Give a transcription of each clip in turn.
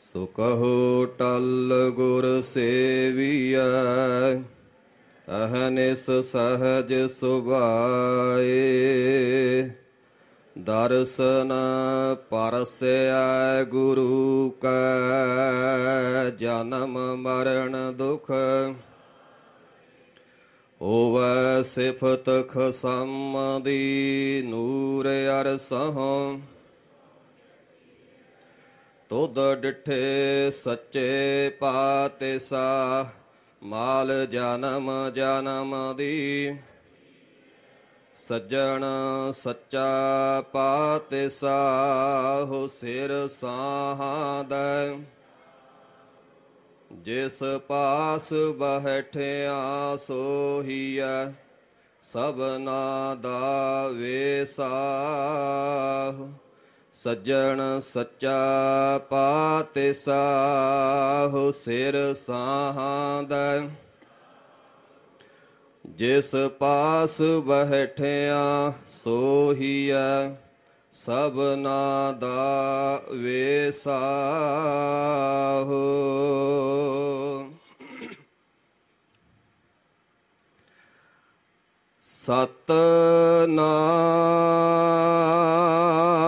ਸੋ ਕਹੋ ਟਲ ਗੁਰ ਸੇਵੀਐ ਅਹਨਿਸ ਸਹਜ ਸੁਭਾਏ ਦਰਸ਼ਨ ਪਰਸਿਆ ਗੁਰੂ ਕਾ ਜਨਮ ਮਰਨ ਦੁਖ ਓਵ ਸਿਫਤ ਖਸਮ ਦੀ ਨੂਰ ਅਰਸਹੋਂ ਤੁਦ ਡਿਠੇ ਸੱਚੇ ਪਾਤੇ ਸਾ ਮਾਲ ਜਨਮ ਜਨਮ ਦੀ ਸੱਜਣ ਸੱਚਾ ਪਾਤੇ ਹੋ ਸਿਰ ਸਾਹਾਂ ਜਿਸ ਪਾਸ ਬਹਿਠਿਆ ਸੋਹੀਐ ਸਭਨਾ ਦਾ ਹੋ ਸੱਜਣ ਸੱਚਾ ਪਾਤੇ ਸਾਹੁ ਸਿਰ ਸਾਹਾਂ ਦਾ ਜਿਸ ਪਾਸ ਬਹਿਠਿਆ ਸੋਹੀਐ ਸਭਨਾ ਦਾ ਵੇਸਾਹੁ ਹੋ ਨਾਮ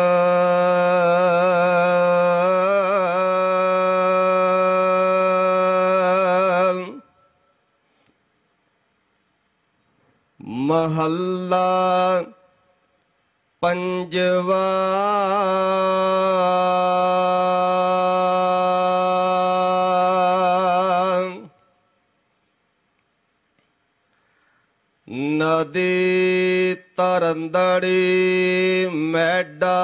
ਪੰਜਵਾ ਨਦੀ ਤਰੰਦੜੀ ਮੈਡਾ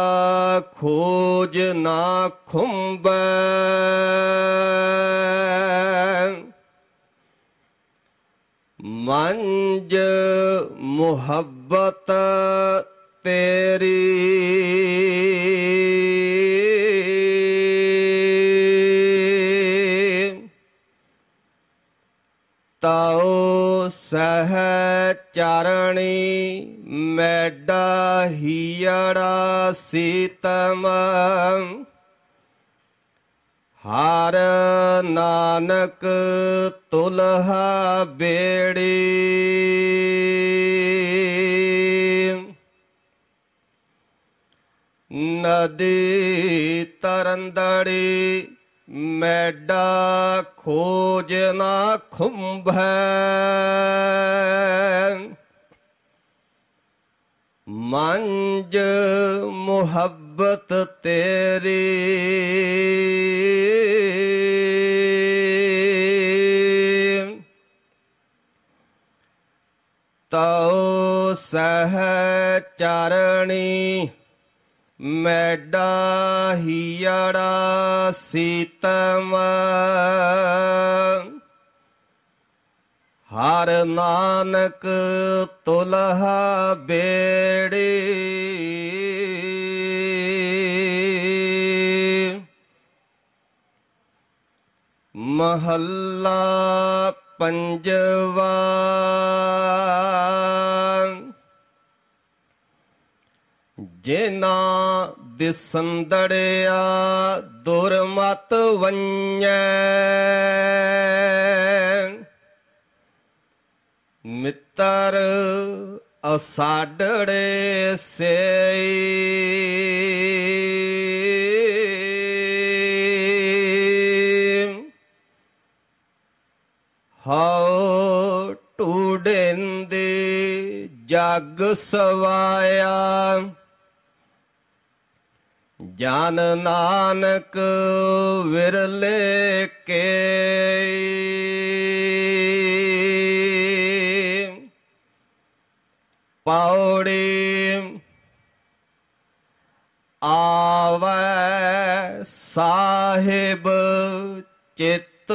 ਖੋਜ ਨਾ ਖੁੰਬੈ ਮੰਜ ਮੁਹੱਬਤ ਤੇਰੀ ਤਉ ਸਹ ਚਰਣੀ ਮੈਡਾ ਹੀੜਾ ਸੀਤਮ ਹਰ ਨਾਨਕ ਤੁਲਹਾ ਬੇੜੀ ਨਦੀ ਤਰੰਦੜੀ ਮੈਡਾ ਖੋਜ ਨਾ ਖੁੰਭੈ ਮੰਜ ਮੁਹੱਬਤ ਤੇਰੀ ਤਉ ਸਹ ਚਰਣੀ ਮੈਡਾ ਹੀੜਾ ਸੀਤਮ ਹਰ ਨਾਨਕ ਤੁਲਹਾ ਬੇੜੀ ਮਹੱਲਾ ਪੰਜਵਾ ਜਿਨਾ ਦਿਸੰਦੜਿਆ ਦੁਰਮਤ ਵੰਜੈ ਮਿੱਤਰ ਅਸਾਡੜੇ ਸੇ ਹਉ ਟੂਡੇਂਦੇ ਜਗ ਸਵਾਇਆ ਜਨ ਨਾਨਕ ਵਿਰਲੇ ਕੇ ਪੌੜੀ ਆਵੈ ਸਾਹਿਬ ਚਿੱਤ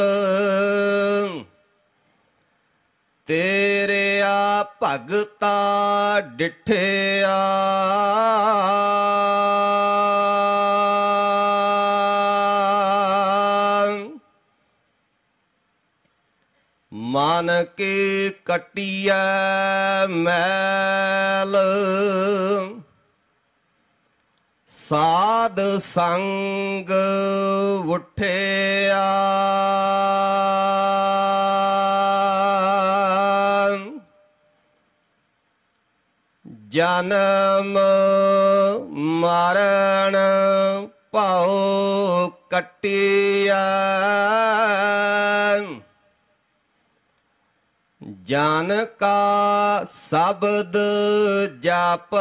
ਤੇਰੇ ਆ ਭਗਤਾ ਡਿਠਿਆ ਨਾਨਕ ਕਟਿਆ ਮੈਲ ਸਾਧ ਸੰਗ ਉਠਿਆ ਜਨਮ ਮਰਨ ਪਾਉ ਕਟਿਆ ਜਨ ਕਾ ਸ਼ਬਦ ਜਪ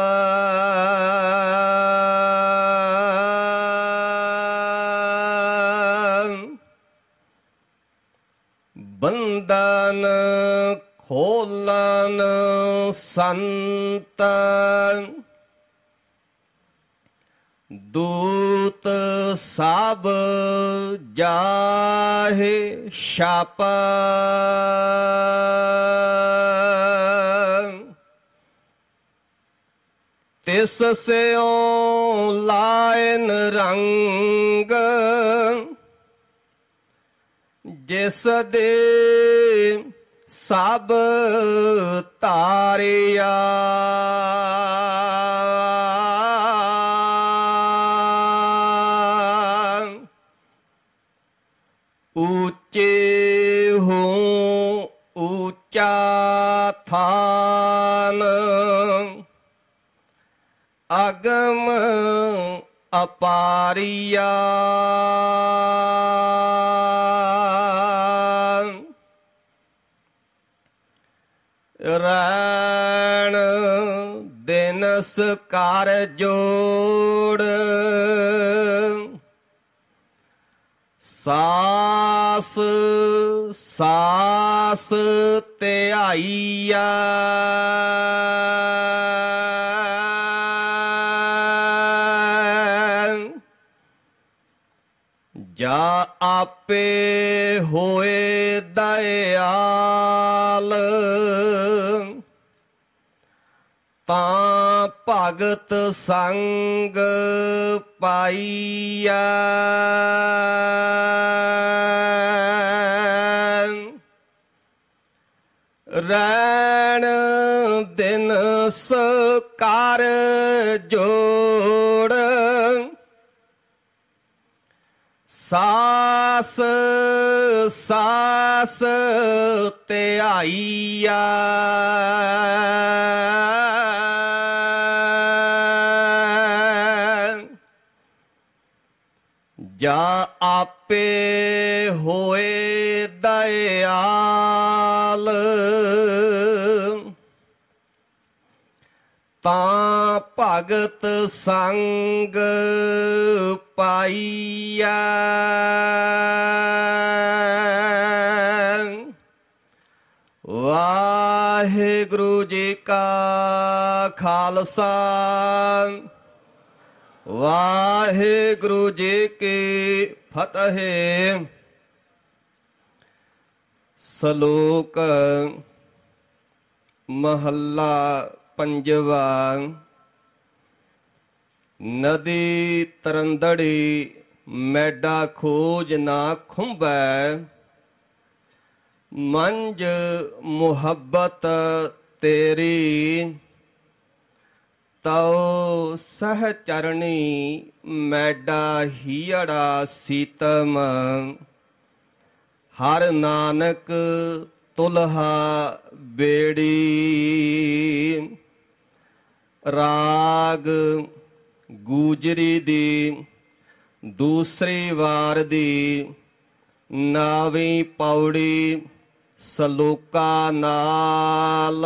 ਬੰਦਨ ਖੋਲਨ ਸੰਤ ਦੂਤ ਸਭ ਜਾਹੇ ਛਾਪ ਤਿਸ ਸਿਉ ਲਾਇਨ ਰੰਗ ਜਿਸ ਦੇ ਸਭ ਤਾਰਿਆ ਅਪਾਰੀਆਂ ਰਣ ਦਿਨਸ ਕਰ ਜੋੜ ਸਾਸ ਸਾਸ ਤੇ ਆਈਆ ਆਪੇ ਹੋਏ ਦਇਆਲ ਤਾਂ ਭਗਤ ਸੰਗ ਪਾਈਆ ਰਣ ਦਿਨ ਸਕਾਰ ਜੋੜ ਸਾਸ ਸਾਸ ਧਿਆਈਆ ਜਾ ਆਪੇ ਹੋਏ ਦਇਆਲ ਤਾਂ ਭਗਤ ਸੰਗ ਪਾਈ ਕਾ ਖਾਲਸਾ ਵਾਹਿਗੁਰੂ ਜੀ ਕੀ ਫਤਿਹ ਸ਼ਲੋਕ ਮਹੱਲਾ ਪੰਜਵਾ ਨਦੀ ਤਰੰਦੜੀ ਮੈਡਾ ਖੋਜ ਨਾ ਖੁੰਬੈ ਮੰਜ ਮੁਹੱਬਤ ਤੇਰੀ ਤਉ ਸਹ ਚਰਣੀ ਮੈਡਾ ਹੀੜਾ ਸੀਤਮ ਹਰ ਨਾਨਕ ਤੁਲਹਾ ਬੇੜੀ ਰਾਗ ਗੂਜਰੀ ਦੀ ਦੂਸਰੀ ਵਾਰ ਦੀ ਨਾਵੀਂ ਪੌੜੀ ਸਲੋਕਾ ਨਾਲ